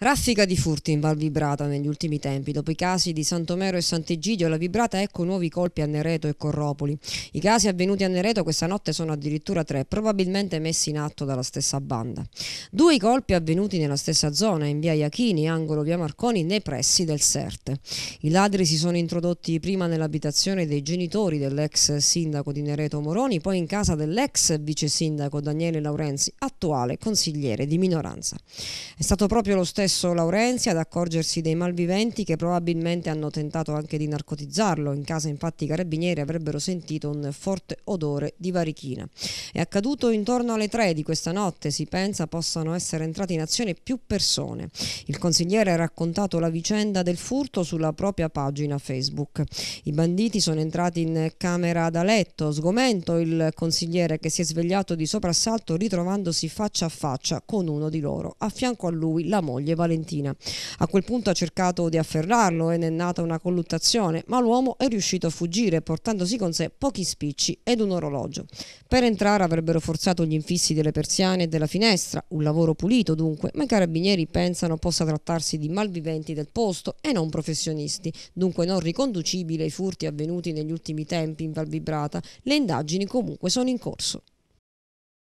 Raffica di furti in Val Vibrata negli ultimi tempi. Dopo i casi di Santomero e Sant'Egidio, la Vibrata ecco nuovi colpi a Nereto e Corropoli. I casi avvenuti a Nereto questa notte sono addirittura tre, probabilmente messi in atto dalla stessa banda. Due i colpi avvenuti nella stessa zona, in via Iachini, angolo via Marconi, nei pressi del Serte. I ladri si sono introdotti prima nell'abitazione dei genitori dell'ex sindaco di Nereto Moroni, poi in casa dell'ex vice sindaco Daniele Laurenzi, attuale consigliere di minoranza. È stato proprio lo stesso presso Laurenzi ad accorgersi dei malviventi che probabilmente hanno tentato anche di narcotizzarlo. In casa infatti i carabinieri avrebbero sentito un forte odore di varichina. È accaduto intorno alle 3 di questa notte, si pensa possano essere entrate in azione più persone. Il consigliere ha raccontato la vicenda del furto sulla propria pagina Facebook. I banditi sono entrati in camera da letto, sgomento il consigliere che si è svegliato di soprassalto ritrovandosi faccia a faccia con uno di loro, a fianco a lui la moglie Valentina. A quel punto ha cercato di afferrarlo e ne è nata una colluttazione, ma l'uomo è riuscito a fuggire portandosi con sé pochi spicci ed un orologio. Per entrare avrebbero forzato gli infissi delle persiane e della finestra, un lavoro pulito dunque, ma i carabinieri pensano possa trattarsi di malviventi del posto e non professionisti, dunque non riconducibile ai furti avvenuti negli ultimi tempi in Valvibrata. Le indagini comunque sono in corso.